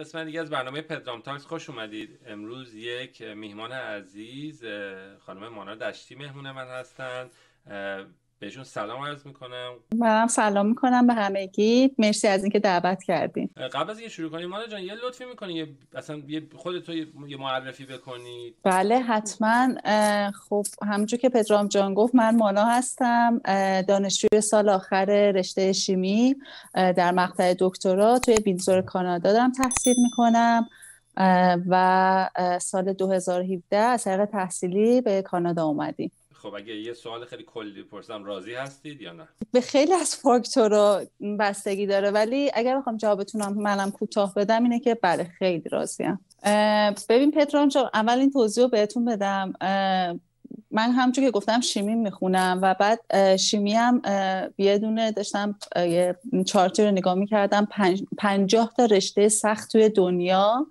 قسمت دیگه از برنامه پدرام تاکس خوش اومدید امروز یک میهمان عزیز خانم مانا دشتی مهمون من هستند بهشون سلام عرض میکنم منم سلام میکنم به همگی مرسی از اینکه دعوت کردین قبل از اینکه شروع کنیم مانا جان یه لطفی میکنی یه اصلا یه خودت یه معرفی بکنی بله حتما خب همونجور که پدرام جان گفت من مانا هستم دانشجوی سال آخر رشته شیمی در مقطع دکترا توی بینزور کانادا دارم تحصیل میکنم و سال 2017 از طریق تحصیلی به کانادا اومدیم خب اگه یه سوال خیلی کلی پرسم راضی هستید یا نه به خیلی از فاکتورها بستگی داره ولی اگر بخوام جوابتونم منم کوتاه بدم اینه که بله خیلی راضیم ببین پترون اول این توضیح رو بهتون بدم من همچون که گفتم شیمی میخونم و بعد شیمی هم یه دونه داشتم یه چارتی رو نگاه میکردم پنجاه تا رشته سخت توی دنیا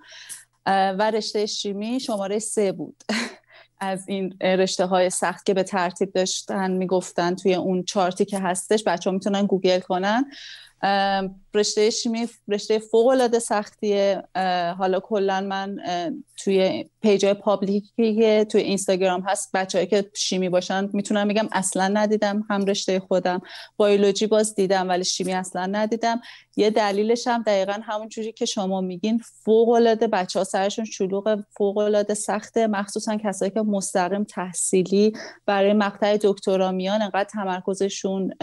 و رشته شیمی شماره سه بود از این رشته های سخت که به ترتیب داشتن میگفتن توی اون چارتی که هستش بچه ها میتونن گوگل کنن رشته شیمی رشته فوق سختیه حالا کلا من توی پیج های پابلیکی که توی اینستاگرام هست بچههایی که شیمی باشن میتونم بگم اصلا ندیدم هم رشته خودم بایولوژی باز دیدم ولی شیمی اصلا ندیدم یه دلیلش هم دقیقا همون جوری که شما میگین فوق العاده بچه ها سرشون شلوغ فوق العاده سخته مخصوصا کسایی که مستقیم تحصیلی برای مقطع دکترا میان انقدر تمرکزشون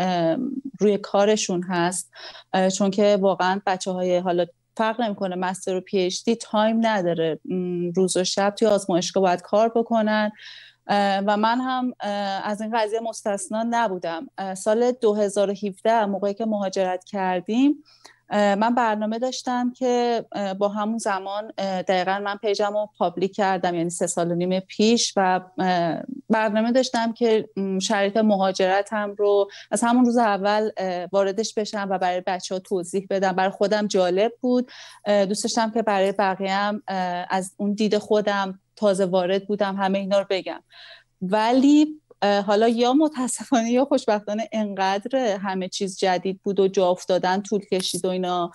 روی کارشون هست چون که واقعا بچه های حالا فرق نمیکنه مستر و پی تایم نداره روز و شب توی آزمایشگاه باید کار بکنن و من هم از این قضیه مستثنا نبودم سال 2017 موقعی که مهاجرت کردیم من برنامه داشتم که با همون زمان دقیقا من پیجم رو پابلیک کردم یعنی سه سال و نیم پیش و برنامه داشتم که شرایط مهاجرتم رو از همون روز اول واردش بشم و برای بچه ها توضیح بدم برای خودم جالب بود دوست داشتم که برای بقیه هم از اون دید خودم تازه وارد بودم همه اینا رو بگم ولی حالا یا متاسفانه یا خوشبختانه انقدر همه چیز جدید بود و جا افتادن طول کشید و اینا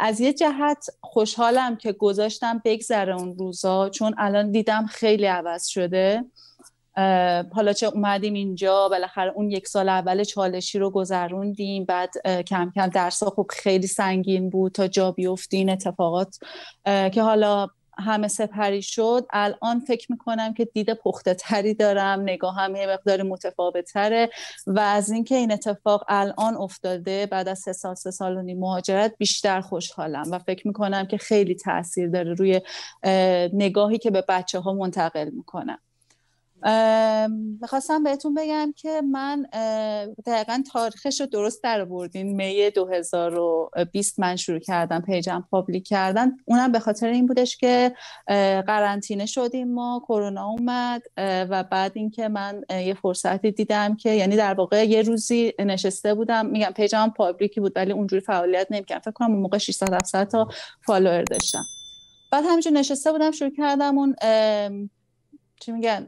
از یه جهت خوشحالم که گذاشتم بگذره اون روزا چون الان دیدم خیلی عوض شده حالا چه اومدیم اینجا بالاخره اون یک سال اول چالشی رو گذروندیم بعد کم کم درس خوب خیلی سنگین بود تا جا بیفتین این اتفاقات که حالا همه سپری شد الان فکر میکنم که دید پخته تری دارم نگاه هم یه مقدار متفاوت تره و از اینکه این اتفاق الان افتاده بعد از سه سال سه سال و نیم مهاجرت بیشتر خوشحالم و فکر میکنم که خیلی تاثیر داره روی نگاهی که به بچه ها منتقل میکنم میخواستم بهتون بگم که من دقیقا تاریخش رو درست در بردین می 2020 من شروع کردم پیجم پابلیک کردن اونم به خاطر این بودش که قرنطینه شدیم ما کرونا اومد و بعد اینکه من یه فرصتی دیدم که یعنی در واقع یه روزی نشسته بودم میگم پیجم پابلیکی بود ولی اونجوری فعالیت نمیکردم فکر کنم اون موقع 600 700 تا فالوور داشتم بعد همینجور نشسته بودم شروع کردم اون چی میگن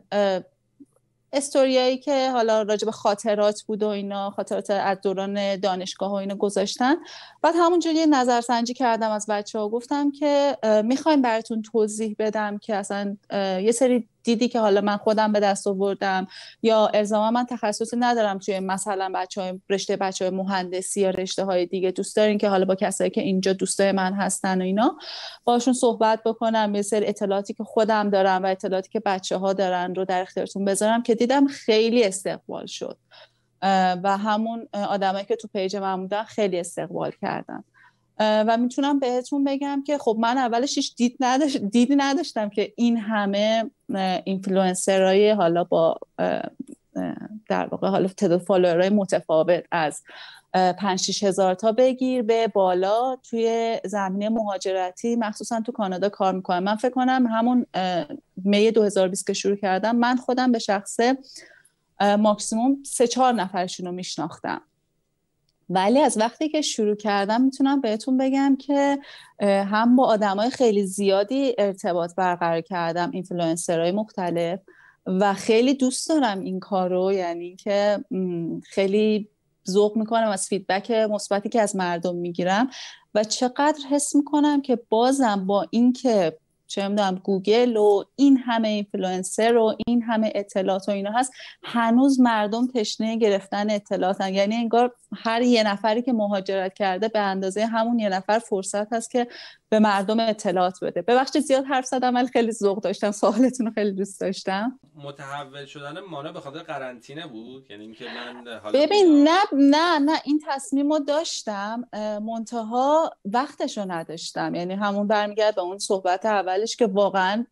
استوریایی که حالا راجع به خاطرات بود و اینا خاطرات از دوران دانشگاه و اینا گذاشتن بعد همونجوری یه نظرسنجی کردم از بچه ها گفتم که میخوایم براتون توضیح بدم که اصلا یه سری دیدی که حالا من خودم به دست آوردم یا الزاما من تخصصی ندارم توی مثلا بچه های رشته بچه های مهندسی یا رشته های دیگه دوست دارین که حالا با کسایی که اینجا دوستای من هستن و اینا باشون صحبت بکنم یه سری اطلاعاتی که خودم دارم و اطلاعاتی که بچه ها دارن رو در اختیارتون بذارم که دیدم خیلی استقبال شد و همون آدمایی که تو پیج من بودن خیلی استقبال کردن و میتونم بهتون بگم که خب من اولش هیچ دید دیدی نداشتم که این همه اینفلوئنسرای حالا با در واقع حالا تعداد متفاوت از 5 هزار تا بگیر به بالا توی زمینه مهاجرتی مخصوصا تو کانادا کار میکنم من فکر کنم همون می 2020 که شروع کردم من خودم به شخصه ماکسیموم سه چهار نفرشون رو میشناختم ولی از وقتی که شروع کردم میتونم بهتون بگم که هم با های خیلی زیادی ارتباط برقرار کردم های مختلف و خیلی دوست دارم این کار رو یعنی که خیلی ذوق میکنم از فیدبک مثبتی که از مردم میگیرم و چقدر حس میکنم که بازم با اینکه چه میدونم گوگل و این همه اینفلوئنسر و این همه اطلاعات و اینا هست هنوز مردم تشنه گرفتن اطلاعاتن یعنی انگار هر یه نفری که مهاجرت کرده به اندازه همون یه نفر فرصت هست که به مردم اطلاعات بده ببخشید زیاد حرف زدم ولی خیلی ذوق داشتم سوالتون رو خیلی دوست داشتم متحول شدن مانا به خاطر قرنطینه بود یعنی اینکه من حالا ببین نه نه نه این تصمیم رو داشتم منتها وقتش رو نداشتم یعنی همون برمیگرد به اون صحبت اولش که واقعا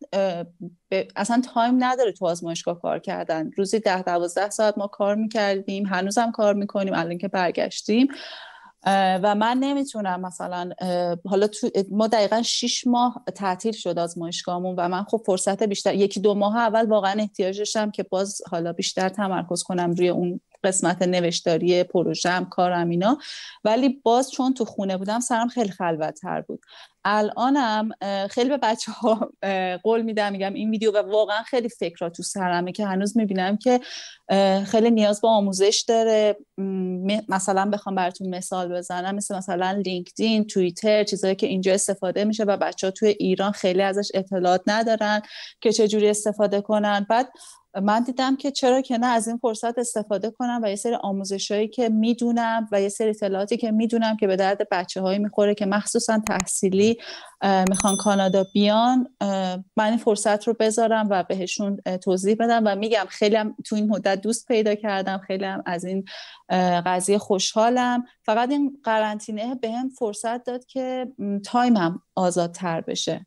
اصلا تایم نداره تو آزمایشگاه کار کردن روزی ده دوازده ساعت ما کار میکردیم هنوزم کار میکنیم الان که برگشتیم و من نمیتونم مثلا حالا ما دقیقا شیش ماه تعطیل شد آزمایشگاهمون و من خب فرصت بیشتر یکی دو ماه اول واقعا احتیاج داشتم که باز حالا بیشتر تمرکز کنم روی اون قسمت نوشتاری پروژم کارم اینا ولی باز چون تو خونه بودم سرم خیلی خلوتتر بود الانم خیلی به بچه ها قول میدم میگم این ویدیو و واقعا خیلی را تو سرمه که هنوز میبینم که خیلی نیاز به آموزش داره مثلا بخوام براتون مثال بزنم مثل مثلا لینکدین توییتر چیزهایی که اینجا استفاده میشه و بچه ها توی ایران خیلی ازش اطلاعات ندارن که چجوری استفاده کنن بعد من دیدم که چرا که نه از این فرصت استفاده کنم و یه سری آموزشهایی که میدونم و یه سری اطلاعاتی که میدونم که به درد بچه هایی میخوره که مخصوصا تحصیلی میخوان کانادا بیان من این فرصت رو بذارم و بهشون توضیح بدم و میگم خیلی هم تو این مدت دوست پیدا کردم خیلی هم از این قضیه خوشحالم فقط این قرنطینه هم فرصت داد که تایمم آزادتر بشه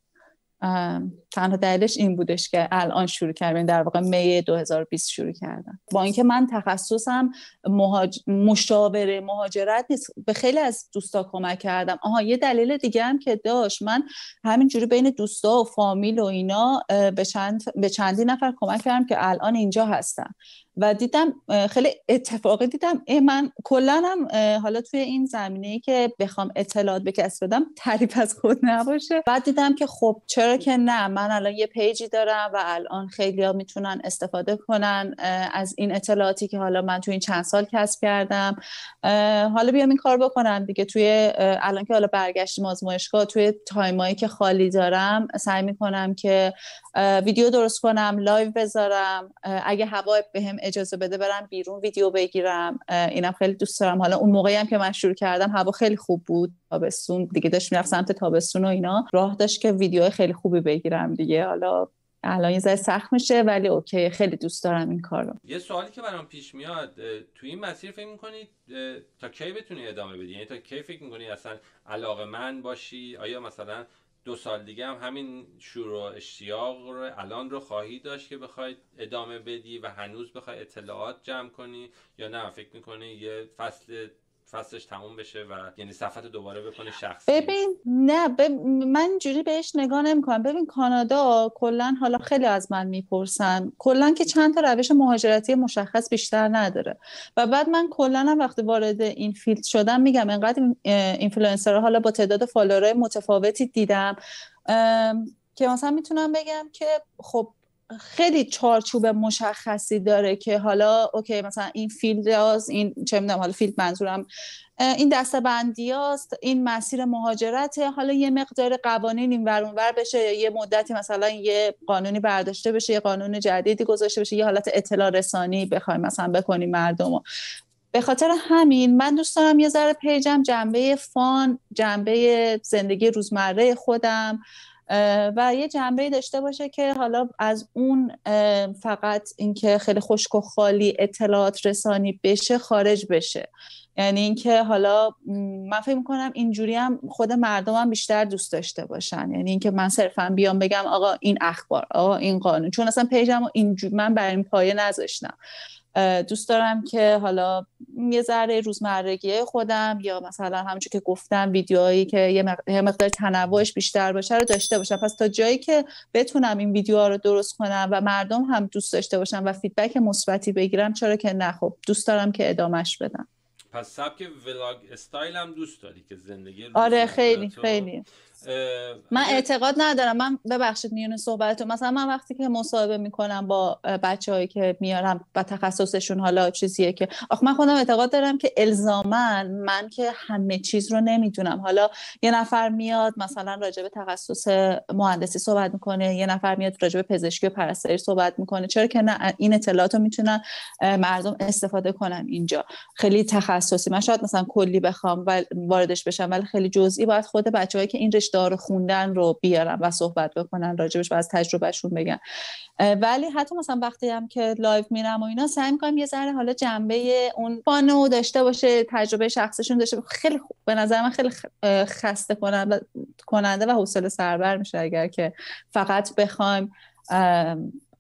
تنها دلیلش این بودش که الان شروع کردم در واقع می 2020 شروع کردم با اینکه من تخصصم مهاج... مشاوره مهاجرت نیست به خیلی از دوستا کمک کردم آها یه دلیل دیگه هم که داشت من همینجوری بین دوستا و فامیل و اینا به, چند... به چندی نفر کمک کردم که الان اینجا هستم و دیدم خیلی اتفاقی دیدم ای من کلا هم حالا توی این زمینه ای که بخوام اطلاعات به بدم تعریف از خود نباشه بعد دیدم که خب چرا که نه من الان یه پیجی دارم و الان خیلی ها میتونن استفاده کنن از این اطلاعاتی که حالا من توی این چند سال کسب کردم حالا بیام این کار بکنم دیگه توی الان که حالا برگشتیم آزمایشگاه توی تایمایی که خالی دارم سعی میکنم که ویدیو درست کنم لایو بذارم اگه هوا بهم اجازه بده برم بیرون ویدیو بگیرم اینم خیلی دوست دارم حالا اون موقعی هم که من شروع کردم هوا خیلی خوب بود تابستون دیگه داشت میرفت سمت تابستون و اینا راه داشت که ویدیو خیلی خوبی بگیرم دیگه حالا الان یه ذره سخت میشه ولی اوکی خیلی دوست دارم این کارو یه سوالی که برام پیش میاد تو این مسیر فکر میکنی تا کی بتونی ادامه بدی یعنی تا کی فکر میکنی اصلا علاقه من باشی آیا مثلا دو سال دیگه هم همین شور و اشتیاق رو الان رو خواهی داشت که بخواید ادامه بدی و هنوز بخوای اطلاعات جمع کنی یا نه فکر میکنی یه فصل فصلش تموم بشه و یعنی صفت دوباره بکنه شخصی ببین نه من جوری بهش نگاه نمیکنم ببین کانادا کلا حالا خیلی از من میپرسن کلا که چند تا روش مهاجرتی مشخص بیشتر نداره و بعد من کلا هم وقتی وارد این فیلد شدم میگم انقدر اینفلوئنسرها حالا با تعداد فالوره متفاوتی دیدم ام... که مثلا میتونم بگم که خب خیلی چارچوب مشخصی داره که حالا اوکی مثلا این فیلد هاست این چه میدونم حالا فیلد منظورم این دسته بندی این مسیر مهاجرت حالا یه مقدار قوانین این ور ور بشه یه مدتی مثلا یه قانونی برداشته بشه یه قانون جدیدی گذاشته بشه یه حالت اطلاع رسانی بخوایم مثلا بکنیم مردم رو به خاطر همین من دوست دارم یه ذره پیجم جنبه فان جنبه زندگی روزمره خودم و یه جنبه داشته باشه که حالا از اون فقط اینکه خیلی خشک و خالی اطلاعات رسانی بشه خارج بشه یعنی اینکه حالا من فکر میکنم اینجوری هم خود مردم هم بیشتر دوست داشته باشن یعنی اینکه من صرفا بیام بگم آقا این اخبار آقا این قانون چون اصلا پیجم اینجوری من بر این پایه نذاشتم دوست دارم که حالا یه ذره روزمرگی خودم یا مثلا همچون که گفتم ویدیوهایی که یه مقدار تنوعش بیشتر باشه رو داشته باشم پس تا جایی که بتونم این ویدیوها رو درست کنم و مردم هم دوست داشته باشم و فیدبک مثبتی بگیرم چرا که نه خب دوست دارم که ادامش بدم پس سبک ولاگ استایل هم دوست داری که زندگی آره خیلی خیلی من اعتقاد ندارم من ببخشید میون صحبت مثلا من وقتی که مصاحبه میکنم با بچه که میارم و تخصصشون حالا چیزیه که آخ من خودم اعتقاد دارم که الزامن من که همه چیز رو نمیدونم حالا یه نفر میاد مثلا راجع به تخصص مهندسی صحبت میکنه یه نفر میاد راجع به پزشکی و پرستاری صحبت میکنه چرا که نه این اطلاعات رو میتونن مردم استفاده کنن اینجا خیلی تخصصی من شاید مثلا کلی بخوام و واردش بشم ولی خیلی جزئی باید خود بچههایی که این داره خوندن رو بیارن و صحبت بکنن راجبش و از تجربهشون بگن ولی حتی مثلا وقتی هم که لایو میرم و اینا سعی میکنم یه ذره حالا جنبه اون بانو داشته باشه تجربه شخصشون داشته باشه خیلی خوب به نظر من خیلی خسته کننده و حوصله سربر میشه اگر که فقط بخوایم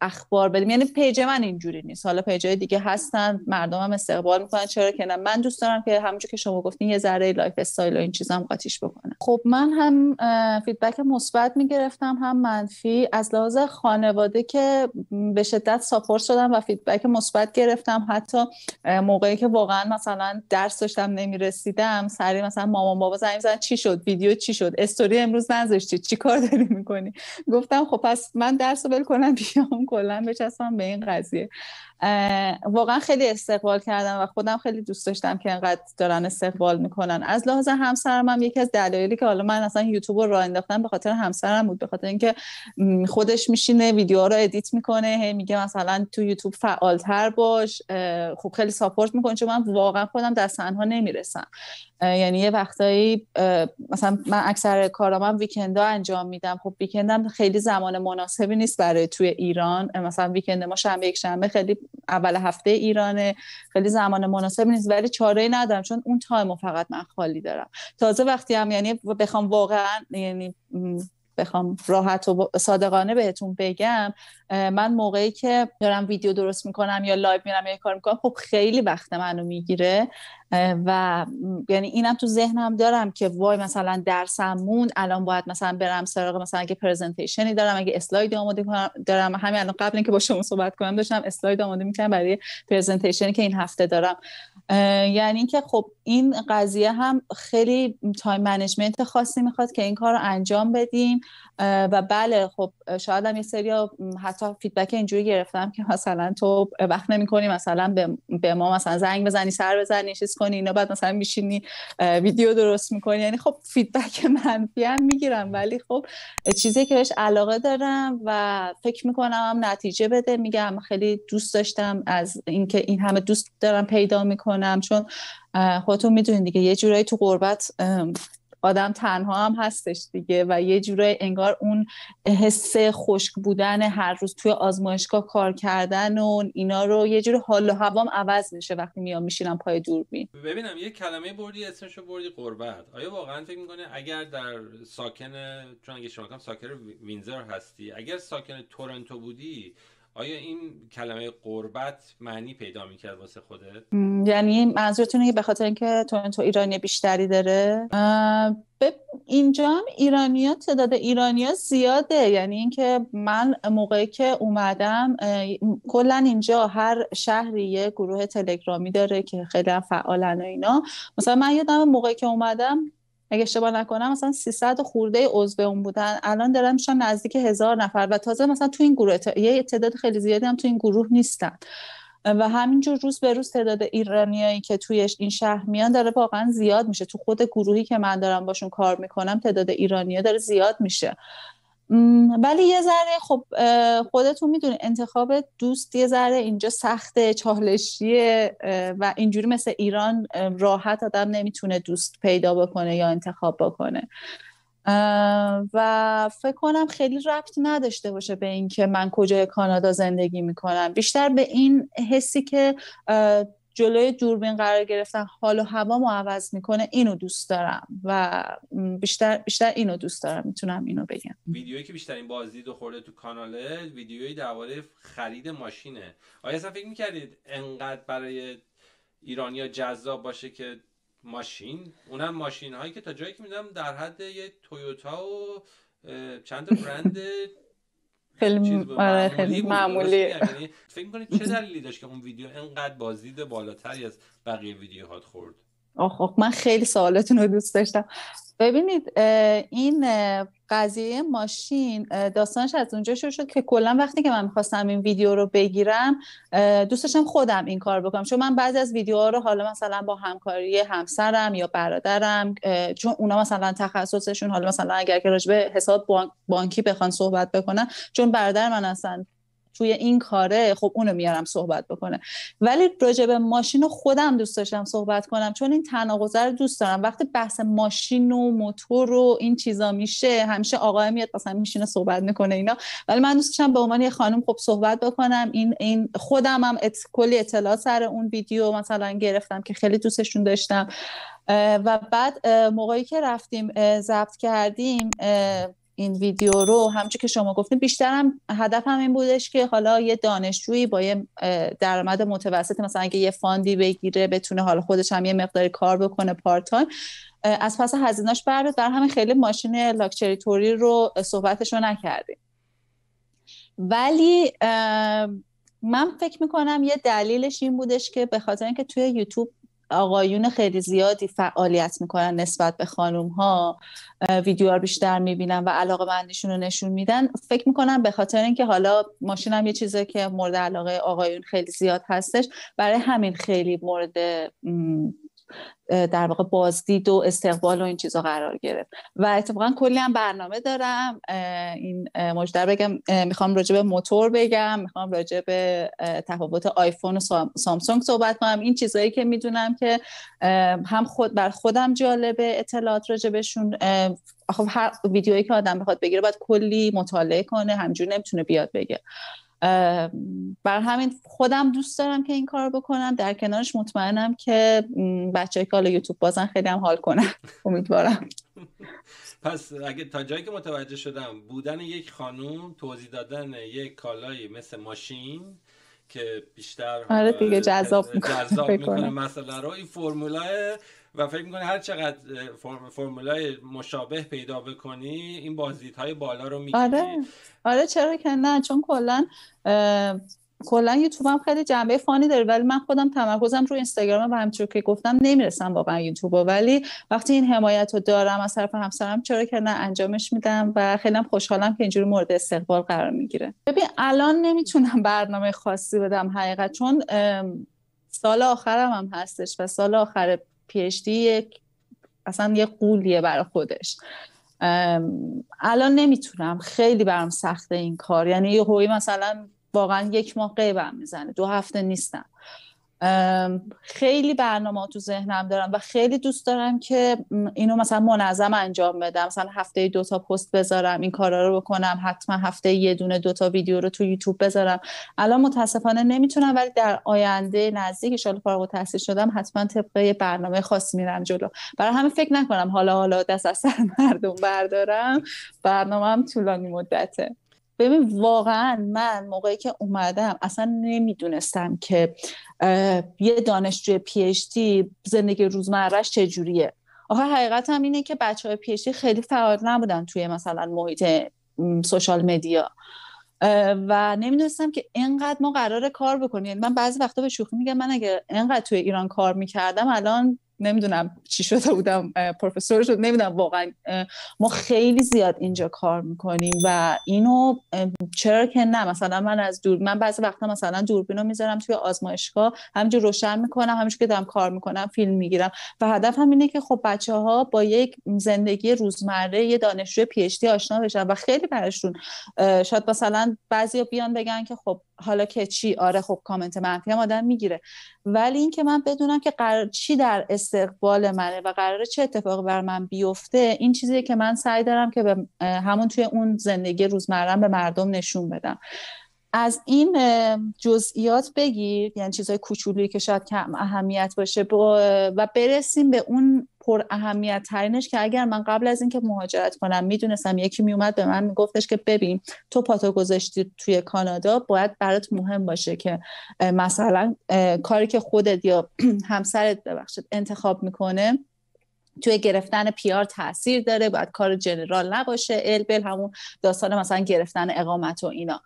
اخبار بدیم یعنی پیج من اینجوری نیست حالا پیجای دیگه هستن مردمم هم استقبال میکنن چرا که نه من دوست دارم که همونجور که شما گفتین یه ذره لایف استایل و این چیزام قاطیش بکنم خب من هم فیدبک مثبت میگرفتم هم منفی از لحاظ خانواده که به شدت ساپورت شدم و فیدبک مثبت گرفتم حتی موقعی که واقعا مثلا درس داشتم نمیرسیدم سری مثلا مامان بابا زنگ زدن چی شد ویدیو چی شد استوری امروز نذاشتی چیکار کار داری میکنی گفتم خب پس من درس ول کنم بیام کلا بچسبم به این قضیه واقعا خیلی استقبال کردم و خودم خیلی دوست داشتم که انقدر دارن استقبال میکنن از لحاظ همسرم هم یکی از دلایلی که حالا من اصلا یوتیوب رو راه انداختم به خاطر همسرم بود به خاطر اینکه خودش میشینه ویدیوها رو ادیت میکنه میگه مثلا تو یوتیوب فعالتر باش خب خیلی ساپورت میکنه چون من واقعا خودم در سنها نمیرسم یعنی یه وقتایی مثلا من اکثر کارام هم ویکندا انجام میدم خب ویکندم خیلی زمان مناسبی نیست برای توی ایران مثلا ویکند ما شنبه یک شنبه خیلی اول هفته ایرانه خیلی زمان مناسب نیست ولی چاره ندارم چون اون تایم فقط من خالی دارم تازه وقتی هم یعنی بخوام واقعا یعنی بخوام راحت و صادقانه بهتون بگم من موقعی که دارم ویدیو درست میکنم یا لایو میرم یا کار میکنم خب خیلی وقت منو میگیره و یعنی اینم تو ذهنم دارم که وای مثلا درسم مون الان باید مثلا برم سراغ مثلا اگه پرزنتیشنی دارم اگه اسلاید آماده دارم همین الان قبل اینکه با شما صحبت کنم داشتم اسلاید آماده میکنم برای پرزنتیشنی که این هفته دارم یعنی اینکه خب این قضیه هم خیلی تایم منیجمنت خاصی میخواد که این کار رو انجام بدیم و بله خب شاید هم یه سری حتی فیدبک اینجوری گرفتم که مثلا تو وقت کنی مثلا به ما مثلا زنگ بزنی سر بزنی کنی اینا بعد مثلا میشینی ویدیو درست میکنی یعنی خب فیدبک منفی هم میگیرم ولی خب چیزی که بهش علاقه دارم و فکر میکنم هم نتیجه بده میگم خیلی دوست داشتم از اینکه این همه دوست دارم پیدا میکنم چون خودتون میدونید دیگه یه جورایی تو قربت آدم تنها هم هستش دیگه و یه جورای انگار اون حس خشک بودن هر روز توی آزمایشگاه کار کردن و اینا رو یه جور حال و هوام عوض میشه وقتی میام میشینم پای دوربین ببینم یه کلمه بردی اسمشو بردی قربت آیا واقعا فکر میکنه اگر در ساکن چون اگه شما ساکن وینزر هستی اگر ساکن تورنتو بودی آیا این کلمه قربت معنی پیدا میکرد واسه خودت یعنی منظورتون به خاطر اینکه تو ایرانی بیشتری داره اینجا هم ها تعداد ها زیاده یعنی اینکه من موقعی که اومدم کلا اینجا هر شهری یه گروه تلگرامی داره که خیلی فعالن و اینا مثلا من یادم موقعی که اومدم اگه اشتباه نکنم مثلا 300 خورده عضو اون بودن الان دارن میشن نزدیک هزار نفر و تازه مثلا تو این گروه یه تعداد خیلی زیادی هم تو این گروه نیستن و همینجور روز به روز تعداد ایرانیایی که توی این شهر میان داره واقعا زیاد میشه تو خود گروهی که من دارم باشون کار میکنم تعداد ایرانیا داره زیاد میشه ولی یه ذره خب خودتون میدونه انتخاب دوست یه ذره اینجا سخته چالشیه و اینجوری مثل ایران راحت آدم نمیتونه دوست پیدا بکنه یا انتخاب بکنه و فکر کنم خیلی ربط نداشته باشه به اینکه من کجای کانادا زندگی میکنم بیشتر به این حسی که جلوی دوربین قرار گرفتن حال و هوا مو عوض میکنه اینو دوست دارم و بیشتر بیشتر اینو دوست دارم میتونم اینو بگم ویدیویی که بیشترین بازدید خورده تو کاناله ویدیویی درباره خرید ماشینه آیا اصلا فکر میکردید انقدر برای ایرانیا جذاب باشه که ماشین اونم ماشین هایی که تا جایی که میدونم در حد یه تویوتا و چند برند خیلی آره، معمولی یعنی فکر می‌کنید چه دلیلی داشت که اون ویدیو انقدر بازدید بالاتری از بقیه ویدیوهات خورد آخ من خیلی سوالتون رو دوست داشتم ببینید این قضیه ماشین داستانش از اونجا شروع شد که کلا وقتی که من میخواستم این ویدیو رو بگیرم دوست خودم این کار بکنم چون من بعضی از ویدیوها رو حالا مثلا با همکاری همسرم یا برادرم چون اونا مثلا تخصصشون حالا مثلا اگر که راجبه حساب بانکی بخوان صحبت بکنن چون برادر من اصلا توی این کاره خب اونو میارم صحبت بکنه ولی راجع به ماشین رو خودم دوست داشتم صحبت کنم چون این تناقض رو دوست دارم وقتی بحث ماشین و موتور و این چیزا میشه همیشه آقای میاد مثلا میشینه صحبت میکنه اینا ولی من دوست داشتم به عنوان یه خانم خب صحبت بکنم این این خودم هم کلی اطلاع سر اون ویدیو مثلا گرفتم که خیلی دوستشون داشتم و بعد موقعی که رفتیم ضبط کردیم این ویدیو رو همچون که شما گفتین بیشترم هدفم این بودش که حالا یه دانشجویی با یه درآمد متوسط مثلا اگه یه فاندی بگیره بتونه حالا خودش هم یه مقداری کار بکنه پارت از پس هزینهش بر در همین خیلی ماشین لاکچری توری رو صحبتش رو نکردیم ولی من فکر میکنم یه دلیلش این بودش که به خاطر اینکه توی یوتیوب آقایون خیلی زیادی فعالیت میکنن نسبت به خانوم ها ویدیو رو بیشتر میبینن و علاقه مندیشون رو نشون میدن فکر میکنم به خاطر اینکه حالا ماشین هم یه چیزه که مورد علاقه آقایون خیلی زیاد هستش برای همین خیلی مورد در واقع بازدید و استقبال و این چیزا قرار گرفت و اتفاقا کلی هم برنامه دارم این مجدر بگم میخوام راجع به موتور بگم میخوام راجع به تفاوت آیفون و سامسونگ صحبت کنم این چیزایی که میدونم که هم خود بر خودم جالبه اطلاعات راجع بهشون خب هر ویدیویی که آدم بخواد بگیره باید کلی مطالعه کنه همجور نمیتونه بیاد بگه بر همین خودم دوست دارم که این کار بکنم در کنارش مطمئنم که بچه که حالا یوتیوب بازن خیلی هم حال کنم امیدوارم پس اگه تا جایی که متوجه شدم بودن یک خانوم توضیح دادن یک کالایی مثل ماشین که بیشتر آره دیگه جذاب میکنه, جذاب میکنه مسئله رو این فرمولا و فکر میکنه هر چقدر فرمولای مشابه پیدا بکنی این بازدیدهای بالا رو میگیری آره آره چرا که نه چون کلا کلا یوتیوب هم خیلی جنبه فانی داره ولی من خودم تمرکزم رو اینستاگرام و همچون که گفتم نمیرسم واقعا یوتیوب ولی وقتی این حمایت رو دارم از طرف همسرم چرا که نه انجامش میدم و خیلی خوشحالم که اینجوری مورد استقبال قرار میگیره ببین الان نمیتونم برنامه خاصی بدم حقیقت چون سال آخرم هم هستش و سال آخر پی یک اصلا یه قولیه برای خودش الان نمیتونم خیلی برام سخته این کار یعنی یه مثلا واقعا یک ماه قیبم میزنه دو هفته نیستم خیلی برنامه تو ذهنم دارم و خیلی دوست دارم که اینو مثلا منظم انجام بدم مثلا هفته دو تا پست بذارم این کارا رو بکنم حتما هفته یه دونه دو تا ویدیو رو تو یوتیوب بذارم الان متاسفانه نمیتونم ولی در آینده نزدیک ان فارغ تحصیل شدم حتما طبق برنامه خاص میرم جلو برای همین فکر نکنم حالا حالا دست از سر مردم بردارم برنامه‌ام طولانی مدته ببین واقعا من موقعی که اومدم اصلا نمیدونستم که یه دانشجوی پیشتی زندگی روزمرهش چجوریه آخه حقیقت هم اینه که بچه های پیشتی خیلی فعال نبودن توی مثلا محیط سوشال مدیا و نمیدونستم که اینقدر ما قرار کار بکنیم یعنی من بعضی وقتا به شوخی میگم من اگه اینقدر توی ایران کار میکردم الان نمیدونم چی شده بودم پروفسور شد نمیدونم واقعا ما خیلی زیاد اینجا کار میکنیم و اینو چرا که نه مثلا من از دور من بعضی وقتا مثلا دوربینو میذارم توی آزمایشگاه همینجور روشن میکنم همینجور که دارم کار میکنم فیلم میگیرم و هدف هم اینه که خب بچه ها با یک زندگی روزمره یه دانشجو پی آشنا بشن و خیلی براشون شاید مثلا بعضیا بیان بگن که خب حالا که چی آره خب کامنت منفی هم آدم میگیره ولی اینکه من بدونم که قرار چی در استقبال منه و قراره چه اتفاقی بر من بیفته این چیزیه که من سعی دارم که به همون توی اون زندگی روزمرهم به مردم نشون بدم از این جزئیات بگیر یعنی چیزهای کوچولویی که شاید کم اهمیت باشه با و برسیم به اون پر اهمیت ترینش که اگر من قبل از اینکه مهاجرت کنم میدونستم یکی میومد به من میگفتش که ببین تو پاتو گذاشتی توی کانادا باید برات مهم باشه که مثلا کاری که خودت یا همسرت ببخشید انتخاب میکنه توی گرفتن پیار تاثیر داره باید کار جنرال نباشه بل همون داستان مثلا گرفتن اقامت و اینا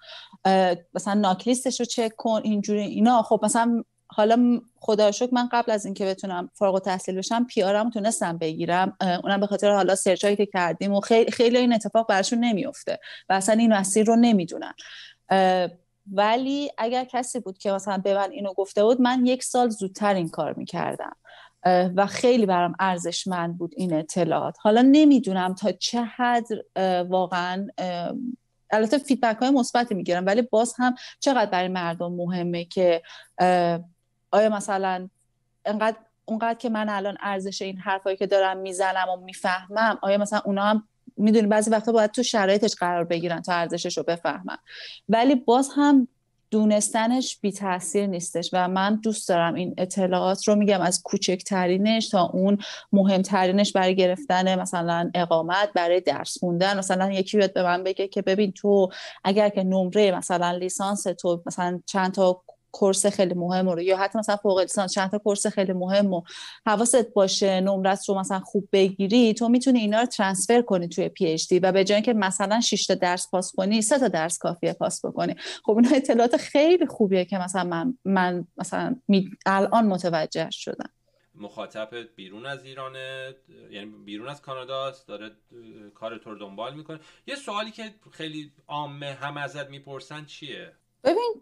مثلا ناکلیستش رو چک کن اینجوری اینا خب مثلا حالا خدا شکر من قبل از اینکه بتونم فارغ التحصیل بشم پیارم تونستم بگیرم اونم به خاطر حالا سرچایی که کردیم و خیلی خیلی این اتفاق برشون نمیفته و اصلا این مسیر رو نمیدونن ولی اگر کسی بود که مثلا به من اینو گفته بود من یک سال زودتر این کار میکردم و خیلی برام ارزشمند بود این اطلاعات حالا نمیدونم تا چه حد واقعا البته فیدبک های مثبتی میگیرم ولی باز هم چقدر برای مردم مهمه که آیا مثلا اونقدر که من الان ارزش این حرفایی که دارم میزنم و میفهمم آیا مثلا اونا هم میدونی بعضی وقتا باید تو شرایطش قرار بگیرن تا ارزشش رو بفهمن ولی باز هم دونستنش بی تاثیر نیستش و من دوست دارم این اطلاعات رو میگم از کوچکترینش تا اون مهمترینش برای گرفتن مثلا اقامت برای درس خوندن مثلا یکی بیاد به من بگه که ببین تو اگر که نمره مثلا لیسانس تو مثلا چند تا کورس خیلی مهم رو یا حتی مثلا فوق لیسانس چند تا کورس خیلی مهم و حواست باشه نمرت رو مثلا خوب بگیری تو میتونی اینا رو ترانسفر کنی توی پی اچ دی و به جای اینکه مثلا 6 تا درس پاس کنی 3 تا درس کافیه پاس بکنی خب اینا اطلاعات خیلی خوبیه که مثلا من, من مثلا الان متوجه شدم مخاطبت بیرون از ایران یعنی بیرون از است داره کار تو دنبال میکنه یه سوالی که خیلی عامه هم ازت میپرسن چیه ببین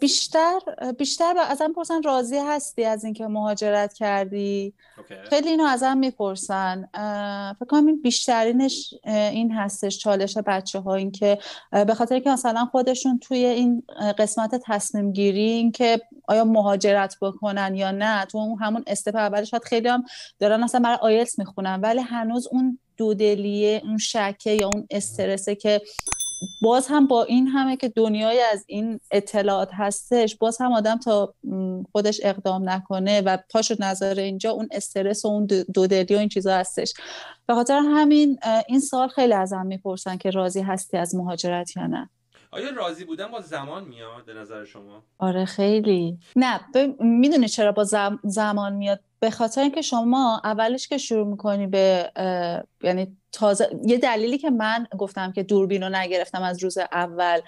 بیشتر بیشتر ازم پرسن راضی هستی از اینکه مهاجرت کردی خیلی اینو ازم میپرسن فکر کنم این بیشترینش این هستش چالش بچه ها این که به خاطر که مثلا خودشون توی این قسمت تصمیم گیری این که آیا مهاجرت بکنن یا نه تو همون استپ اول شاید خیلی هم دارن اصلا برای آیلتس میخونن ولی هنوز اون دودلیه اون شکه یا اون استرسه که باز هم با این همه که دنیای از این اطلاعات هستش باز هم آدم تا خودش اقدام نکنه و پاشو نظر اینجا اون استرس و اون دودلی و این چیزا هستش به خاطر همین این سال خیلی ازم میپرسن که راضی هستی از مهاجرت یا نه آیا راضی بودن با زمان میاد به نظر شما آره خیلی نه میدونی چرا با زمان میاد به خاطر اینکه شما اولش که شروع میکنی به یعنی تازه یه دلیلی که من گفتم که دوربین رو نگرفتم از روز اول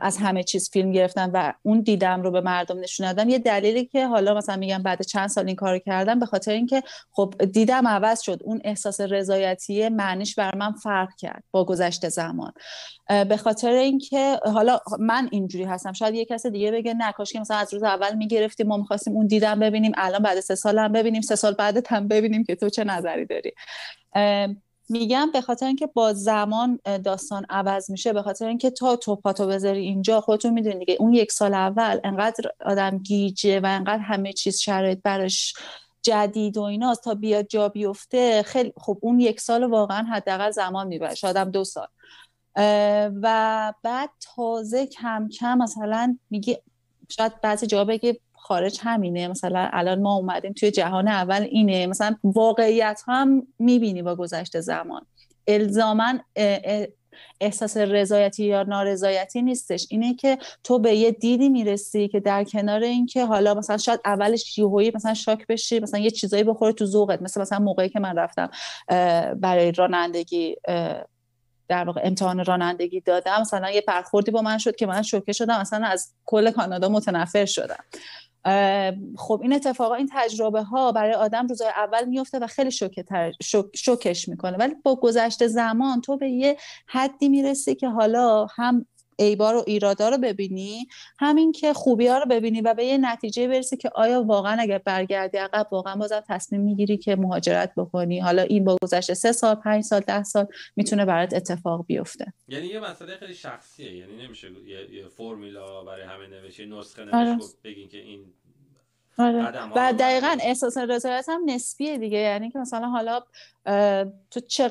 از همه چیز فیلم گرفتم و اون دیدم رو به مردم نشون دادم یه دلیلی که حالا مثلا میگم بعد چند سال این کارو کردم به خاطر اینکه خب دیدم عوض شد اون احساس رضایتی معنیش بر من فرق کرد با گذشت زمان به خاطر اینکه حالا من اینجوری هستم شاید یه کس دیگه بگه نه کاش که مثلا از روز اول میگرفتیم ما میخواستیم اون دیدم ببینیم الان بعد سه سال هم ببینیم سه سال بعد هم ببینیم که تو چه نظری داری میگم به خاطر اینکه با زمان داستان عوض میشه به خاطر اینکه تا توپاتو بذاری اینجا خودتون میدونی دیگه اون یک سال اول انقدر آدم گیجه و انقدر همه چیز شرایط براش جدید و ایناست تا بیاد جا بیفته خیلی خب اون یک سال واقعا حداقل زمان میبره آدم دو سال و بعد تازه کم کم مثلا میگه شاید بعضی جا بگه خارج همینه مثلا الان ما اومدیم توی جهان اول اینه مثلا واقعیت هم میبینی با گذشت زمان الزامن احساس رضایتی یا نارضایتی نیستش اینه که تو به یه دیدی میرسی که در کنار اینکه حالا مثلا شاید اولش یهویی مثلا شاک بشی مثلا یه چیزایی بخوره تو ذوقت مثلا مثلا موقعی که من رفتم برای رانندگی در واقع امتحان رانندگی دادم مثلا یه برخوردی با من شد که من شوکه شدم مثلا از کل کانادا متنفر شدم خب این اتفاقا این تجربه ها برای آدم روزای اول میفته و خیلی شوکه شوکش میکنه ولی با گذشت زمان تو به یه حدی میرسی که حالا هم ایبار و ایرادا رو ببینی همین که خوبی ها رو ببینی و به یه نتیجه برسی که آیا واقعا اگر برگردی عقب واقعا بازم تصمیم میگیری که مهاجرت بکنی حالا این با گذشته سه سال پنج سال ده سال میتونه برات اتفاق بیفته یعنی یه مسئله خیلی شخصیه یعنی نمیشه یه فرمولا برای همه نوشی نسخه نمیشه آره. بگین که این آره. و دقیقا احساس رضایت هم نسبیه دیگه یعنی که مثلا حالا تو چه,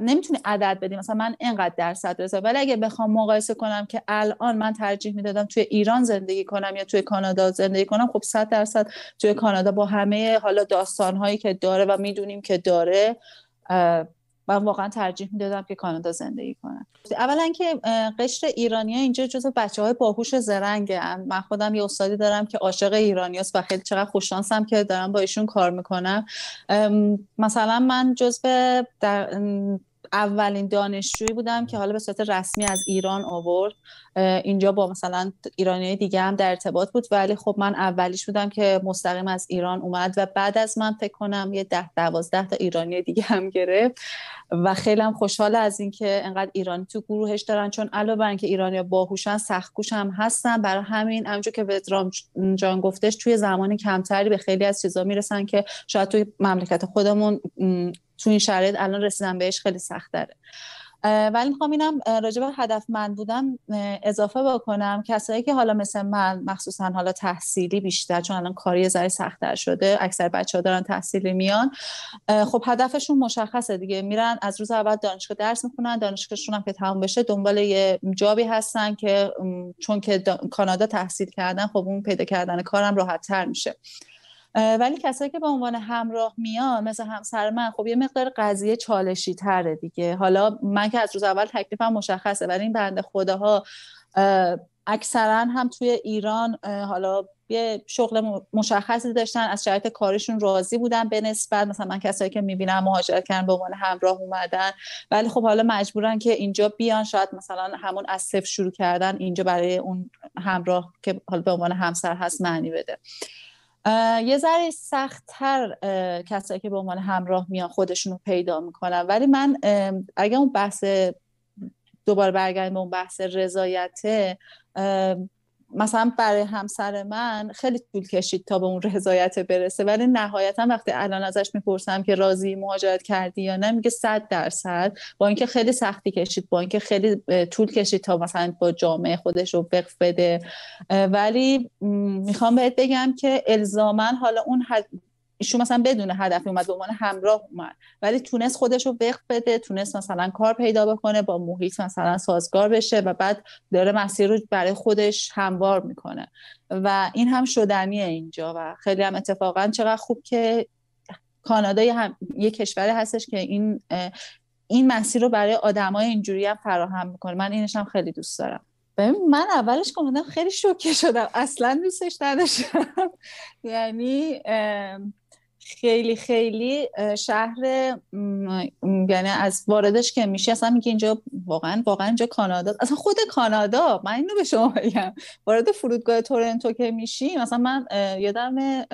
نمیتونی عدد بدی مثلا من اینقدر درصد رضایت ولی اگه بخوام مقایسه کنم که الان من ترجیح میدادم توی ایران زندگی کنم یا توی کانادا زندگی کنم خب 100 درصد توی کانادا با همه حالا داستانهایی که داره و میدونیم که داره من واقعا ترجیح میدادم که کانادا زندگی کنم اولا که قشر ایرانیا اینجا جزو بچه های باهوش زرنگ هم. من خودم یه استادی دارم که عاشق ایرانیاست و خیلی چقدر خوششانسم که دارم با ایشون کار میکنم مثلا من جزو در اولین دانشجویی بودم که حالا به صورت رسمی از ایران آورد اینجا با مثلا ایرانی دیگه هم در ارتباط بود ولی خب من اولیش بودم که مستقیم از ایران اومد و بعد از من فکر کنم یه ده دوازده تا ایرانی دیگه هم گرفت و خیلی هم خوشحال از اینکه انقدر ایرانی تو گروهش دارن چون علاوه بر اینکه ایرانی باهوشن سختگوش هم هستن برای همین همونجور که ودرام جان گفتش توی زمان کمتری به خیلی از چیزا میرسن که شاید توی مملکت خودمون تو این شرایط الان رسیدن بهش خیلی سخت داره ولی میخوام اینم راجع به من بودم اضافه بکنم کسایی که حالا مثل من مخصوصا حالا تحصیلی بیشتر چون الان کاری زری سختتر شده اکثر بچه ها دارن تحصیلی میان خب هدفشون مشخصه دیگه میرن از روز اول دانشگاه درس میکنن دانشگاهشون هم که تمام بشه دنبال یه جابی هستن که چون که کانادا تحصیل کردن خب اون پیدا کردن کارم راحت تر میشه ولی کسایی که به عنوان همراه میان مثل همسر من خب یه مقدار قضیه چالشی تره دیگه حالا من که از روز اول تکلیفم مشخصه ولی این بنده خداها اکثرا هم توی ایران حالا یه شغل مشخصی داشتن از شرایط کارشون راضی بودن به نسبت مثلا من کسایی که میبینم مهاجرت کردن به عنوان همراه اومدن ولی خب حالا مجبورن که اینجا بیان شاید مثلا همون از صفر شروع کردن اینجا برای اون همراه که حالا به عنوان همسر هست معنی بده یه ذره سختتر کسایی که به عنوان همراه میان خودشون رو پیدا میکنن ولی من اگه اون بحث دوباره برگردیم به اون بحث رضایته مثلا برای همسر من خیلی طول کشید تا به اون رضایت برسه ولی نهایتا وقتی الان ازش میپرسم که راضی مهاجرت کردی یا نه میگه صد درصد با اینکه خیلی سختی کشید با اینکه خیلی طول کشید تا مثلا با جامعه خودش رو وقف بده ولی میخوام بهت بگم که الزامن حالا اون حد ایشون مثلا بدون هدفی اومد به عنوان همراه اومد ولی تونست خودش رو وقت بده تونست مثلا کار پیدا بکنه با محیط مثلا سازگار بشه و بعد داره مسیر رو برای خودش هموار میکنه و این هم شدنیه اینجا و خیلی هم اتفاقا چقدر خوب که کانادا هم یه کشوری هستش که این این مسیر رو برای آدمای اینجوری هم فراهم میکنه من اینش هم خیلی دوست دارم من اولش گفتم خیلی شوکه شدم اصلا دوستش نداشتم یعنی خیلی خیلی شهر یعنی از واردش که میشه اصلا میگه اینجا واقعا واقعا اینجا کانادا اصلا خود کانادا من اینو به شما بگم وارد فرودگاه تورنتو که میشی مثلا من یادم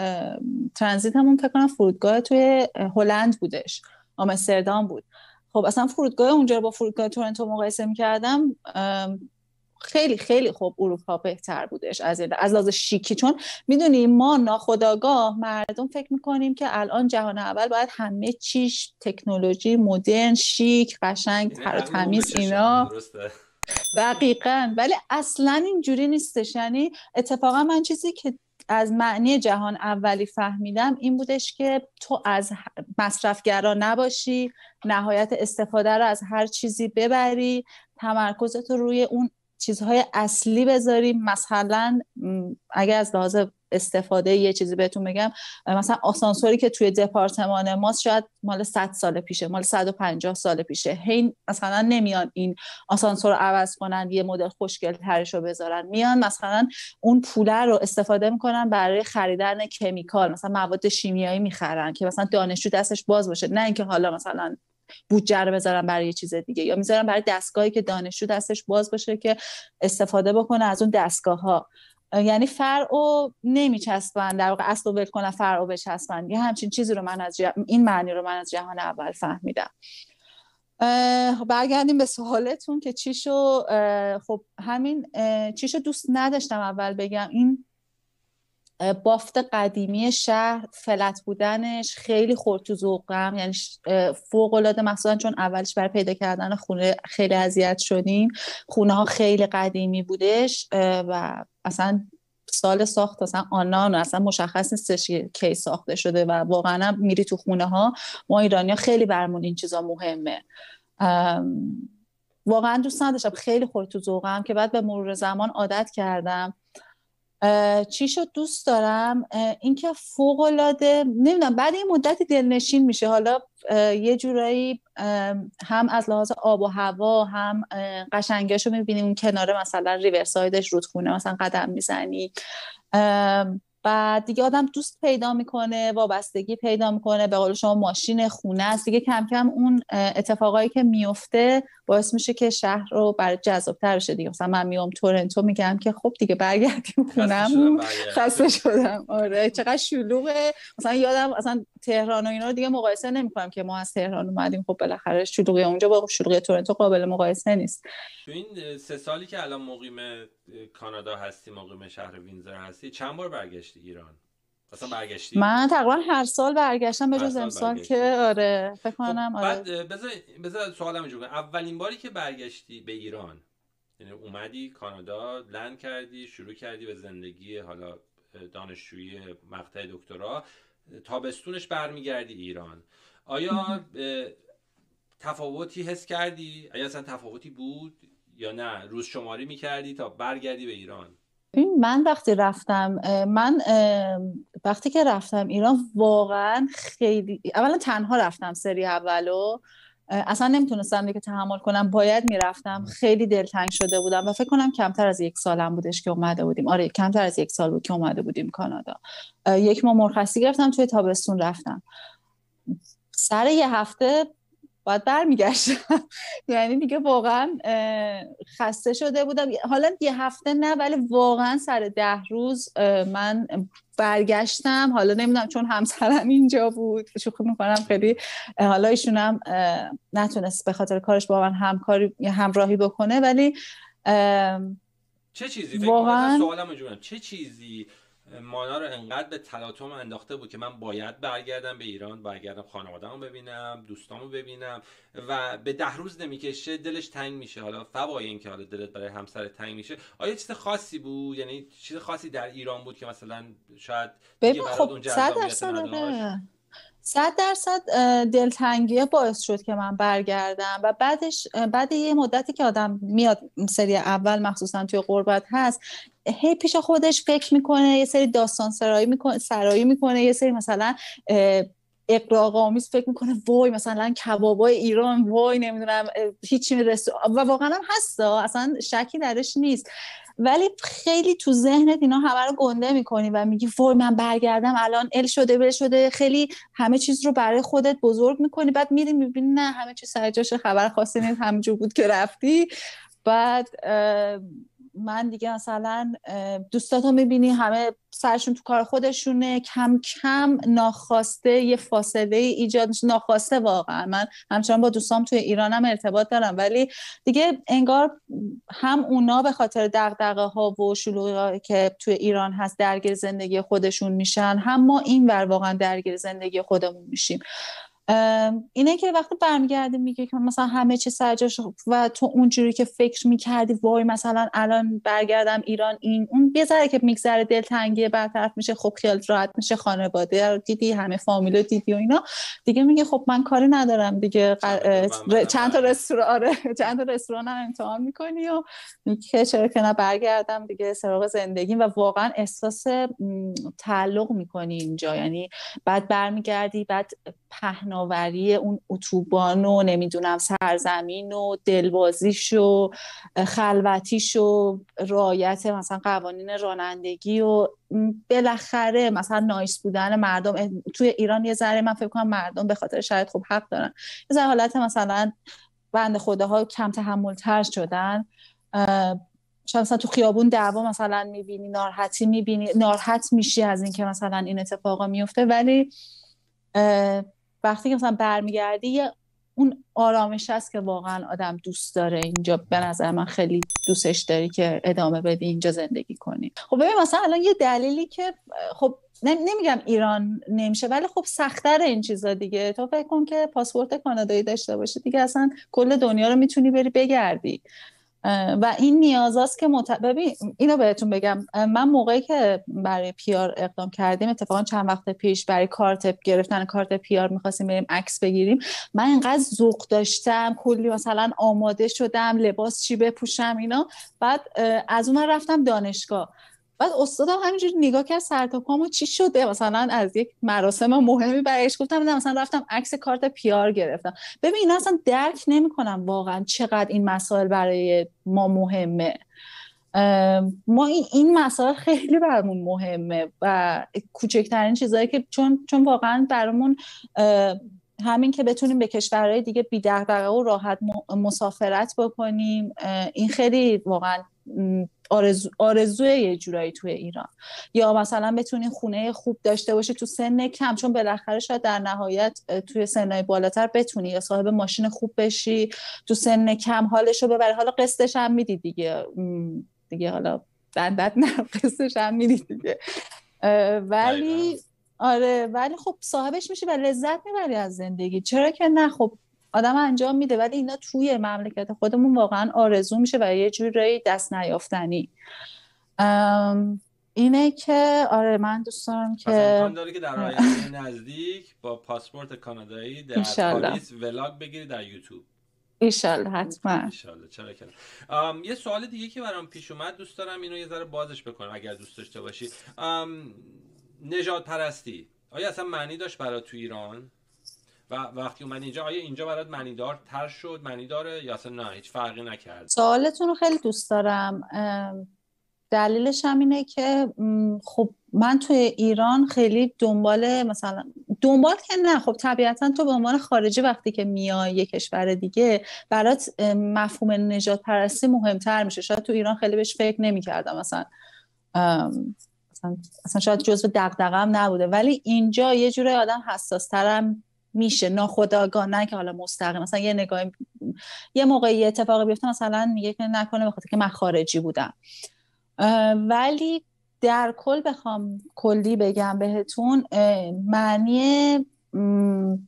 ترانزیت همون فکر کنم فرودگاه توی هلند بودش آمستردام بود خب اصلا فرودگاه اونجا با فرودگاه تورنتو مقایسه میکردم خیلی خیلی خوب اروپا بهتر بودش از از لحاظ شیکی چون میدونی ما ناخداگاه مردم فکر میکنیم که الان جهان اول باید همه چیش تکنولوژی مدرن شیک قشنگ تر یعنی تمیز اینا دقیقا ولی اصلا اینجوری نیستش یعنی اتفاقا من چیزی که از معنی جهان اولی فهمیدم این بودش که تو از مصرفگرا نباشی نهایت استفاده رو از هر چیزی ببری تمرکزت رو روی اون چیزهای اصلی بذاریم مثلا اگر از لحاظ استفاده یه چیزی بهتون بگم مثلا آسانسوری که توی دپارتمان ما شاید مال 100 سال پیشه مال 150 سال پیشه هین مثلا نمیان این آسانسور رو عوض کنن یه مدل خوشگل ترش رو بذارن میان مثلا اون پوله رو استفاده میکنن برای خریدن کمیکال مثلا مواد شیمیایی میخرن که مثلا دانشجو دستش باز باشه نه اینکه حالا مثلا بودجه رو بذارم برای چیز دیگه یا میذارم برای دستگاهی که دانشجو دستش باز باشه که استفاده بکنه از اون دستگاه ها یعنی فرع و نمیچسبن در واقع اصل و ول کنن فرع و بچسبن یه همچین چیزی رو من از این معنی رو من از جهان اول فهمیدم برگردیم به سوالتون که چیشو خب همین چیشو دوست نداشتم اول بگم این بافت قدیمی شهر فلت بودنش خیلی خورد تو ذوقم یعنی فوق العاده مثلا چون اولش برای پیدا کردن خونه خیلی اذیت شدیم خونه ها خیلی قدیمی بودش و اصلا سال ساخت اصلا آنان اصلا مشخص نیستش کی ساخته شده و واقعا میری تو خونه ها ما ایرانی ها خیلی برمون این چیزا مهمه واقعا دوست نداشتم خیلی خورد تو که بعد به مرور زمان عادت کردم چی شد دوست دارم اینکه فوق العاده نمیدونم بعد این مدتی دلنشین میشه حالا یه جورایی هم از لحاظ آب و هوا هم قشنگش رو میبینیم اون کناره مثلا ریورسایدش رودخونه مثلا قدم میزنی بعد دیگه آدم دوست پیدا میکنه وابستگی پیدا میکنه به قول شما ماشین خونه است دیگه کم کم اون اتفاقایی که میفته باعث میشه که شهر رو بر جذابتر بشه دیگه مثلا من میام تورنتو میگم که خب دیگه برگردیم خونم خسته شدم آره چقدر شلوغه مثلا یادم اصلا تهران و اینا رو دیگه مقایسه نمیکنم که ما از تهران اومدیم خب بالاخره شلوغی اونجا با شلوغی تورنتو قابل مقایسه نیست تو این سه سالی که الان مقیم کانادا هستی مقیم شهر وینزر هستی چند بار برگشتی ایران اصلا برگشتی من تقریبا هر سال برگشتم به جز امسال که آره فکر خب، آره. بذار بذار سوالم اولین باری که برگشتی به ایران یعنی اومدی کانادا لند کردی شروع کردی به زندگی حالا دانشجویی مقطع دکترا تابستونش برمیگردی ایران آیا تفاوتی حس کردی؟ آیا اصلا تفاوتی بود یا نه روز شماری میکردی تا برگردی به ایران؟ من وقتی رفتم من وقتی که رفتم ایران واقعا خیلی اولا تنها رفتم سری اولو اصلا نمیتونستم دیگه تحمل کنم باید میرفتم خیلی دلتنگ شده بودم و فکر کنم کمتر از یک سالم بودش که اومده بودیم آره کمتر از یک سال بود که اومده بودیم کانادا یک ماه مرخصی گرفتم توی تابستون رفتم سر یه هفته باید برمیگشتم یعنی دیگه واقعا خسته شده بودم حالا یه هفته نه ولی واقعا سر ده روز من برگشتم حالا نمیدونم چون همسرم اینجا بود شوخی میکنم خیلی حالا ایشونم نتونست به خاطر کارش با من همکاری همراهی بکنه ولی چه چیزی واقعا سوالم چه چیزی مانا رو انقدر به تلاتوم انداخته بود که من باید برگردم به ایران برگردم رو ببینم دوستامو ببینم و به ده روز نمیکشه دلش تنگ میشه حالا فوای این که حالا دلت برای همسر تنگ میشه آیا چیز خاصی بود یعنی چیز خاصی در ایران بود که مثلا شاید ببین خب اونجا صد درصد دلتنگیه باعث شد که من برگردم و بعدش بعد یه مدتی که آدم میاد سری اول مخصوصا توی قربت هست هی پیش خودش فکر میکنه یه سری داستان سرایی میکنه سرایی میکنه یه سری مثلا اقراق آمیز فکر میکنه وای مثلا کبابای ایران وای نمیدونم هیچی رسو و واقعا هم هستا اصلا شکی درش نیست ولی خیلی تو ذهنت اینا همه رو گنده میکنی و میگی وای من برگردم الان ال شده بل شده خیلی همه چیز رو برای خودت بزرگ میکنی بعد میری میبینی نه همه چیز سر جاش خبر خاصی نیست همجور بود که رفتی بعد من دیگه مثلا دوستاتو میبینی همه سرشون تو کار خودشونه کم کم ناخواسته یه فاصله ایجاد میشه ناخواسته واقعا من همچنان با دوستام توی ایرانم ارتباط دارم ولی دیگه انگار هم اونا به خاطر دقدقه ها و شلوغی که توی ایران هست درگیر زندگی خودشون میشن هم ما این ور واقعا درگیر زندگی خودمون میشیم اینه که وقتی برمیگردیم میگه که مثلا همه چی سرجاش و تو اونجوری که فکر میکردی وای مثلا الان برگردم ایران این اون یه که میگذره دلتنگی برطرف میشه خب خیال راحت میشه خانواده رو دیدی همه فامیل رو دیدی و اینا دیگه میگه خب من کاری ندارم دیگه چند تا رستوران آره، چند تا رستوران هم امتحان میکنی و میگه چرا که نه برگردم دیگه سراغ زندگی و واقعا احساس تعلق میکنی اینجا یعنی بعد برمیگردی بعد پهناوری اون اتوبان و نمیدونم سرزمین و دلبازیش و خلوتیش و رایت مثلا قوانین رانندگی و بالاخره مثلا نایس بودن مردم توی ایران یه ذره من فکر کنم مردم به خاطر شاید خوب حق دارن یه ذره حالت مثلا بند خداها کم تحمل تر شدن شما مثلا تو خیابون دعوا مثلا میبینی ناراحتی میبینی ناراحت میشی از اینکه مثلا این اتفاقا میفته ولی وقتی که مثلا برمیگردی اون آرامش هست که واقعا آدم دوست داره اینجا به نظر من خیلی دوستش داری که ادامه بدی اینجا زندگی کنی خب ببین مثلا الان یه دلیلی که خب نمیگم ایران نمیشه ولی خب سختتر این چیزا دیگه تو فکر کن که پاسپورت کانادایی داشته باشی دیگه اصلا کل دنیا رو میتونی بری بگردی و این است که مت... ببین اینو بهتون بگم من موقعی که برای پیار اقدام کردیم اتفاقا چند وقت پیش برای کارت گرفتن کارت پیار میخواستیم بریم عکس بگیریم من اینقدر ذوق داشتم کلی مثلا آماده شدم لباس چی بپوشم اینا بعد از اون رفتم دانشگاه بعد استادم همینجوری نگاه کرد سر تا پامو چی شده مثلا از یک مراسم مهمی برایش گفتم نه مثلا رفتم عکس کارت پیار گرفتم ببین اینا اصلا درک نمیکنم واقعا چقدر این مسائل برای ما مهمه ما این این مسائل خیلی برامون مهمه و کوچکترین چیزایی که چون چون واقعا برامون همین که بتونیم به کشورهای دیگه بی دغدغه و راحت مسافرت بکنیم این خیلی واقعا آرزو، یه جورایی توی ایران یا مثلا بتونی خونه خوب داشته باشی تو سن کم چون بالاخره شاید در نهایت توی سنهای بالاتر بتونی یا صاحب ماشین خوب بشی تو سن کم حالشو ببری حالا قصدش هم میدی دیگه دیگه حالا بندت نه قسطش هم میدی دیگه ولی آره ولی خب صاحبش میشی و لذت میبری از زندگی چرا که نه خب آدم انجام میده ولی اینا توی مملکت خودمون واقعا آرزو میشه و یه جوری دست نیافتنی اینه که آره من دوست دارم که امکان داره که در نزدیک با پاسپورت کانادایی در پاریس ولاگ بگیری در یوتیوب ایشالله حتما ایشالله چرا کنم یه سوال دیگه که برام پیش اومد دوست دارم اینو یه ذره بازش بکنم اگر دوست داشته باشی نجات پرستی آیا اصلا معنی داشت برای تو ایران و وقتی اومد اینجا آیا اینجا برات منیدار تر شد منیداره یا اصلا نه هیچ فرقی نکرد سوالتون رو خیلی دوست دارم دلیلش هم اینه که خب من توی ایران خیلی دنبال مثلا دنبال که نه خب طبیعتا تو به عنوان خارجی وقتی که میای یه کشور دیگه برات مفهوم نجات پرستی مهمتر میشه شاید تو ایران خیلی بهش فکر نمیکردم مثلا اصلا شاید جزو دقدقم نبوده ولی اینجا یه جوره آدم حساسترم میشه نه که حالا مستقیم مثلا یه نگاه یه موقعی اتفاقی بیفته مثلا میگه که نکنه بخاطر که من خارجی بودم ولی در کل بخوام کلی بگم بهتون معنی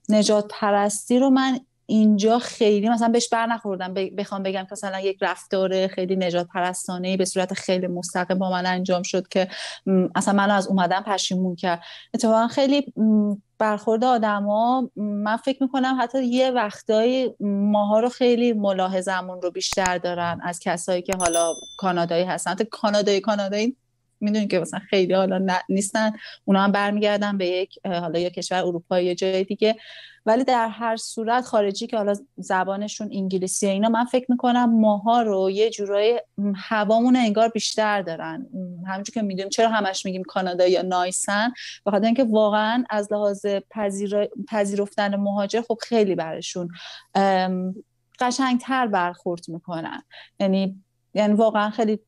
نجات پرستی رو من اینجا خیلی مثلا بهش بر نخوردم بخوام بگم که مثلا یک رفتار خیلی نجات پرستانه به صورت خیلی مستقیم با من انجام شد که اصلا منو از اومدن پشیمون کرد اتفاقا خیلی برخورد آدما من فکر میکنم حتی یه وقتایی ماها رو خیلی ملاحظمون رو بیشتر دارن از کسایی که حالا کانادایی هستن حتی کانادایی کانادایی میدونی که مثلا خیلی حالا نیستن اونا هم برمیگردن به یک حالا یا کشور اروپایی یا جای دیگه ولی در هر صورت خارجی که حالا زبانشون انگلیسی اینا من فکر میکنم ماها رو یه جورای هوامون انگار بیشتر دارن همونجور که میدونیم چرا همش میگیم کانادا یا نایسن بخاطر اینکه واقعا از لحاظ پذیر... پذیرفتن مهاجر خب خیلی برشون قشنگتر برخورد میکنن یعنی یعنی واقعا خیلی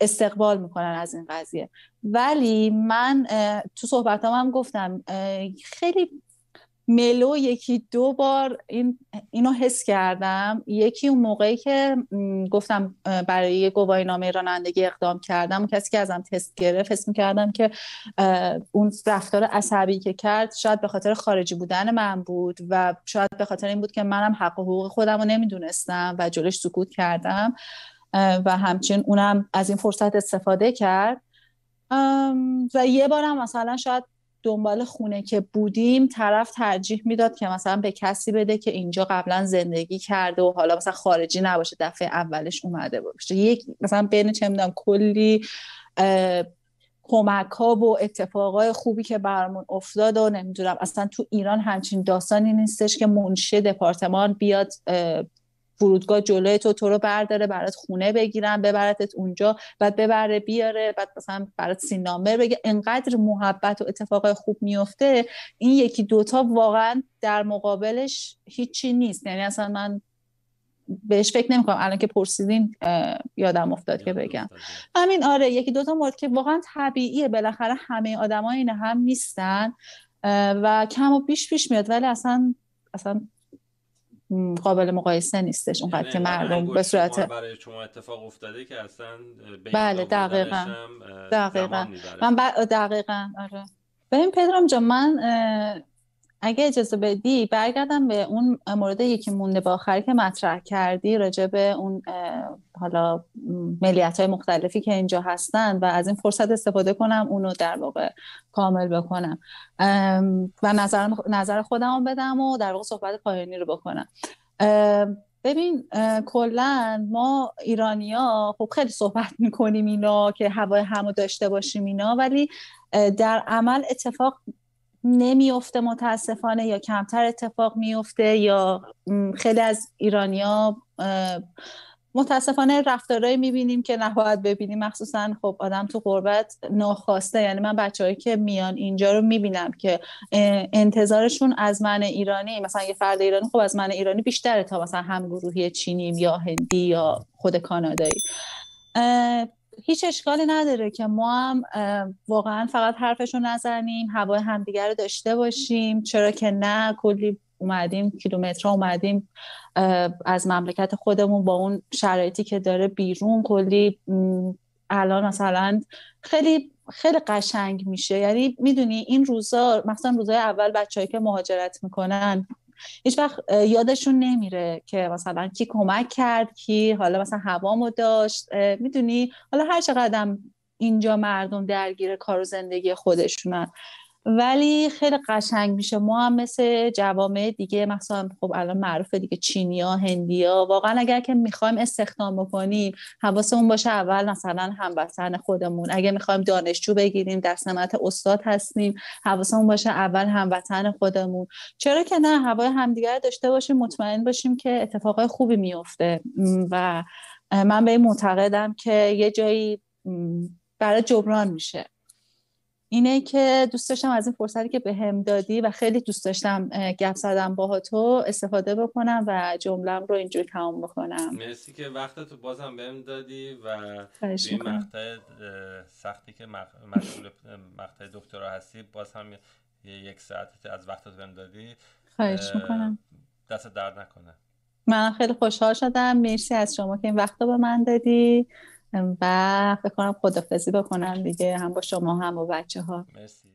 استقبال میکنن از این قضیه ولی من تو صحبت هم گفتم خیلی ملو یکی دو بار این اینو حس کردم یکی اون موقعی که گفتم برای گواهی نامه رانندگی اقدام کردم اون کسی که ازم تست گرفت حس میکردم که اون رفتار عصبی که کرد شاید به خاطر خارجی بودن من بود و شاید به خاطر این بود که منم حق و حقوق خودم رو نمیدونستم و جلش سکوت کردم و همچنین اونم از این فرصت استفاده کرد و یه بارم مثلا شاید دنبال خونه که بودیم طرف ترجیح میداد که مثلا به کسی بده که اینجا قبلا زندگی کرده و حالا مثلا خارجی نباشه دفعه اولش اومده باشه یک مثلا بین چه میدونم کلی کمک ها و اتفاقای خوبی که برامون افتاد و نمیدونم اصلا تو ایران همچین داستانی نیستش که منشه دپارتمان بیاد فرودگاه جلوی تو تو رو برداره برات خونه بگیرن ببرتت اونجا بعد ببره بیاره بعد مثلا برات سینامه بگه انقدر محبت و اتفاق خوب میفته این یکی دوتا واقعا در مقابلش هیچی نیست یعنی اصلا من بهش فکر نمیکنم الان که پرسیدین یادم افتاد که بگم همین آره یکی دوتا مورد که واقعا طبیعیه بالاخره همه آدمای این هم نیستن و کم و بیش پیش میاد ولی اصلا اصلا قابل مقایسه نیستش اونقدر یعنی که مردم به صورت برای شما اتفاق افتاده که اصلا بله دقیقا دقیقا من ب... دقیقا آره ببین پدرام جا من اگه اجازه بدی برگردم به اون مورد یکی مونده با که مطرح کردی راجع به اون حالا ملیت های مختلفی که اینجا هستن و از این فرصت استفاده کنم اونو در واقع کامل بکنم و نظر, نظر خودم بدم و در واقع صحبت پایانی رو بکنم ببین کلا ما ایرانیا خب خیلی صحبت میکنیم اینا که هوای همو داشته باشیم اینا ولی در عمل اتفاق نمیفته متاسفانه یا کمتر اتفاق میفته یا خیلی از ایرانیا متاسفانه رفتارهایی میبینیم که نباید ببینیم مخصوصا خب آدم تو قربت ناخواسته یعنی من بچههایی که میان اینجا رو میبینم که انتظارشون از من ایرانی مثلا یه فرد ایرانی خب از من ایرانی بیشتره تا مثلا همگروهی چینیم یا هندی یا خود کانادایی هیچ اشکالی نداره که ما هم واقعا فقط حرفشون نزنیم هوای همدیگر رو داشته باشیم چرا که نه کلی اومدیم کیلومترها اومدیم از مملکت خودمون با اون شرایطی که داره بیرون کلی الان مثلا خیلی خیلی قشنگ میشه یعنی میدونی این روزا مثلا روزای اول بچههایی که مهاجرت میکنن هیچ وقت یادشون نمیره که مثلا کی کمک کرد کی حالا مثلا هوامو داشت میدونی حالا هر چقدر اینجا مردم درگیر کار و زندگی خودشونن ولی خیلی قشنگ میشه ما هم مثل جوامع دیگه مثلا خب الان معروف دیگه چینیا هندیا واقعا اگر که میخوایم استخدام بکنیم حواسمون باشه اول مثلا هموطن خودمون اگر میخوایم دانشجو بگیریم در سمت استاد هستیم حواسمون باشه اول هموطن خودمون چرا که نه هوای همدیگر داشته باشیم مطمئن باشیم که اتفاقای خوبی میفته و من به این معتقدم که یه جایی برای جبران میشه اینه که دوست داشتم از این فرصتی که بهم به دادی و خیلی دوست داشتم گپ زدم با تو استفاده بکنم و جملم رو اینجوری تمام بکنم مرسی که وقت تو بازم بهم دادی و این مقطع سختی که مسئول مقطع دکترا هستی باز هم یک ساعت از وقتت بهم دادی خواهش میکنم دست درد نکنه من خیلی خوشحال شدم مرسی از شما که این وقت رو به من دادی و فکر کنم خدافزی بکنم دیگه هم با شما هم با بچه ها مرسی